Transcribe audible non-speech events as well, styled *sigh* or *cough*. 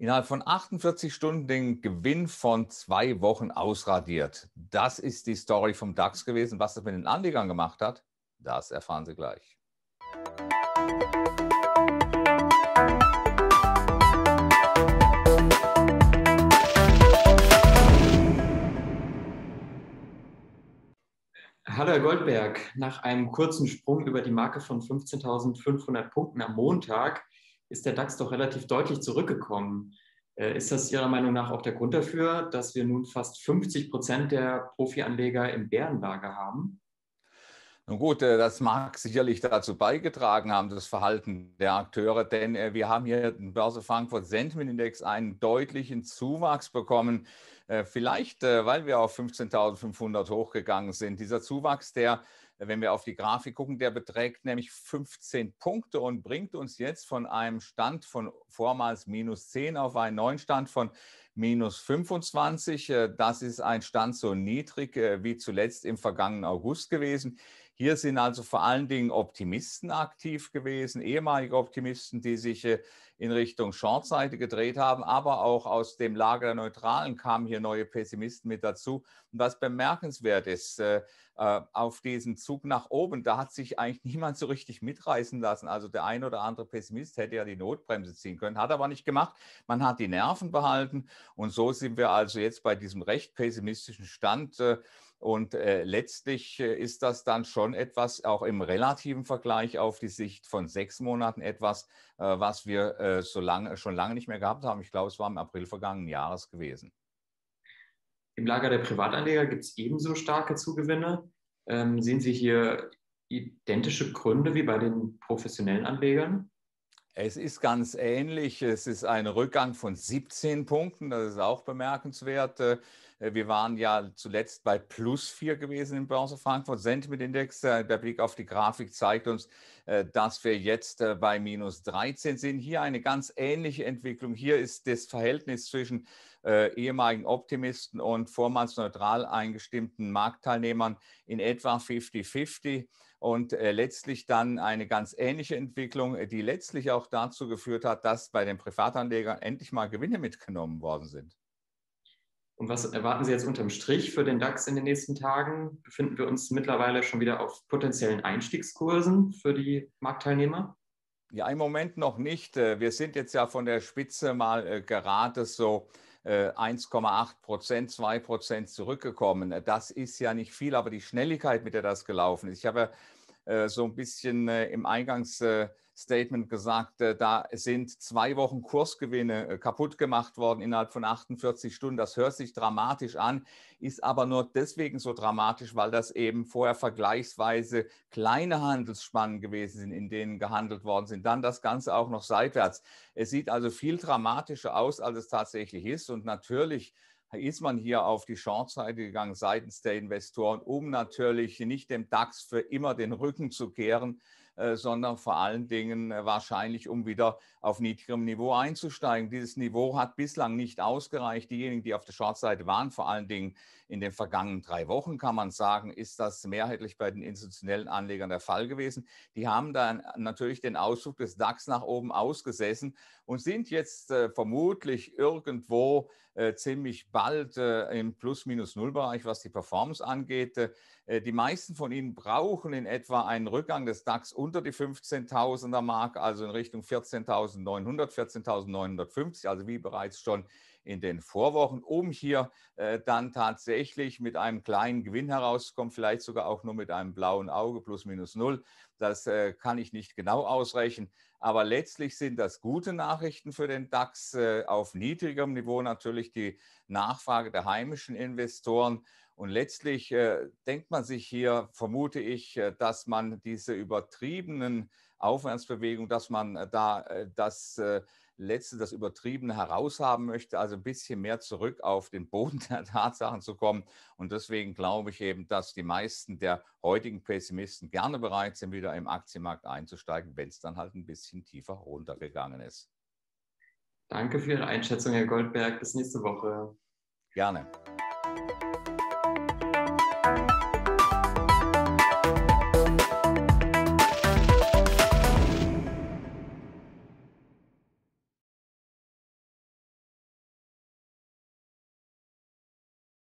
innerhalb von 48 Stunden den Gewinn von zwei Wochen ausradiert. Das ist die Story vom DAX gewesen. Was das mit den Anlegern gemacht hat, das erfahren Sie gleich. Hallo Herr Goldberg, nach einem kurzen Sprung über die Marke von 15.500 Punkten am Montag ist der DAX doch relativ deutlich zurückgekommen. Äh, ist das Ihrer Meinung nach auch der Grund dafür, dass wir nun fast 50 Prozent der Profianleger im Bärenlager haben? Nun gut, äh, das mag sicherlich dazu beigetragen haben, das Verhalten der Akteure, denn äh, wir haben hier den Börse Frankfurt Sentiment Index einen deutlichen Zuwachs bekommen. Vielleicht, weil wir auf 15.500 hochgegangen sind. Dieser Zuwachs, der wenn wir auf die Grafik gucken, der beträgt nämlich 15 Punkte und bringt uns jetzt von einem Stand von vormals minus 10 auf einen neuen Stand von minus 25. Äh, das ist ein Stand so niedrig äh, wie zuletzt im vergangenen August gewesen. Hier sind also vor allen Dingen Optimisten aktiv gewesen, ehemalige Optimisten, die sich äh, in Richtung Shortseite gedreht haben, aber auch aus dem Lager der Neutralen kamen hier neue Pessimisten mit dazu. Und was bemerkenswert ist, auf diesen Zug nach oben, da hat sich eigentlich *laughs* niemand so richtig mitreißen lassen. Also der ein oder andere Pessimist hätte ja die Notbremse ziehen können, hat aber nicht gemacht. Man hat die Nerven behalten und so sind wir also jetzt bei diesem recht pessimistischen Stand. Äh, und äh, letztlich äh, ist das dann schon etwas, auch im relativen Vergleich auf die Sicht von sechs Monaten etwas, äh, was wir äh, so lang, schon lange nicht mehr gehabt haben. Ich glaube, es war im April vergangenen Jahres gewesen. Im Lager der Privatanleger gibt es ebenso starke Zugewinne. Ähm, sehen Sie hier identische Gründe wie bei den professionellen Anlegern? Es ist ganz ähnlich. Es ist ein Rückgang von 17 Punkten. Das ist auch bemerkenswert. Äh, wir waren ja zuletzt bei plus 4 gewesen im Börse Frankfurt. Sentiment-Index, äh, der Blick auf die Grafik zeigt uns, äh, dass wir jetzt bei minus 13 sind. Hier eine ganz ähnliche Entwicklung. Hier ist das Verhältnis zwischen ehemaligen Optimisten und vormals neutral eingestimmten Marktteilnehmern in etwa 50-50 und letztlich dann eine ganz ähnliche Entwicklung, die letztlich auch dazu geführt hat, dass bei den Privatanlegern endlich mal Gewinne mitgenommen worden sind. Und was erwarten Sie jetzt unterm Strich für den DAX in den nächsten Tagen? Befinden wir uns mittlerweile schon wieder auf potenziellen Einstiegskursen für die Marktteilnehmer? Ja, im Moment noch nicht. Äh, wir sind jetzt ja von der Spitze mal äh, gerade so 1,8 äh, Prozent, 2 Prozent zurückgekommen. Das ist ja nicht viel, aber die Schnelligkeit, mit der das gelaufen ist. Ich habe so ein bisschen im Eingangs Statement gesagt, äh, da sind zwei Wochen Kursgewinne äh, kaputt gemacht worden innerhalb von 48 Stunden. Das hört sich dramatisch an, ist aber nur deswegen so dramatisch, weil das eben vorher vergleichsweise kleine Handelsspannen gewesen sind, in denen gehandelt worden sind. Dann das Ganze auch noch seitwärts. Es sieht also viel dramatischer aus, als es tatsächlich ist. Und natürlich ist man hier auf die Chance-Seite gegangen seitens der Investoren, um natürlich nicht dem DAX für immer den Rücken zu kehren, äh, sondern vor allen Dingen äh, wahrscheinlich, um wieder auf niedrigem Niveau einzusteigen. Dieses Niveau hat bislang nicht ausgereicht. Diejenigen, die auf der Shortseite waren, vor allen Dingen in den vergangenen drei Wochen, kann man sagen, ist das mehrheitlich bei den institutionellen Anlegern der Fall gewesen. Die haben dann natürlich den Auszug des DAX nach oben ausgesessen und sind jetzt äh, vermutlich irgendwo äh, ziemlich bald äh, im Plus-Minus-Null-Bereich, was die Performance angeht. Äh, die meisten von ihnen brauchen in etwa einen Rückgang des DAX unter unter die 15.000er Mark, also in Richtung 14.900, 14.950, also wie bereits schon in den Vorwochen, um hier äh, dann tatsächlich mit einem kleinen Gewinn herauszukommen, vielleicht sogar auch nur mit einem blauen Auge plus minus null. Das äh, kann ich nicht genau ausrechnen. Aber letztlich sind das gute Nachrichten für den DAX. Äh, auf niedrigem Niveau natürlich die Nachfrage der heimischen Investoren und letztlich äh, denkt man sich hier, vermute ich, äh, dass man diese übertriebenen Aufwärtsbewegungen, dass man äh, da äh, das letzte, das Übertriebene heraushaben möchte, also ein bisschen mehr zurück auf den Boden *laughs* der Tatsachen zu kommen. Und deswegen glaube ich eben, dass die meisten der heutigen Pessimisten gerne bereit sind, wieder im Aktienmarkt einzusteigen, wenn es dann halt ein bisschen tiefer runtergegangen ist. Danke für Ihre Einschätzung, Herr Goldberg. Bis nächste Woche. Gerne.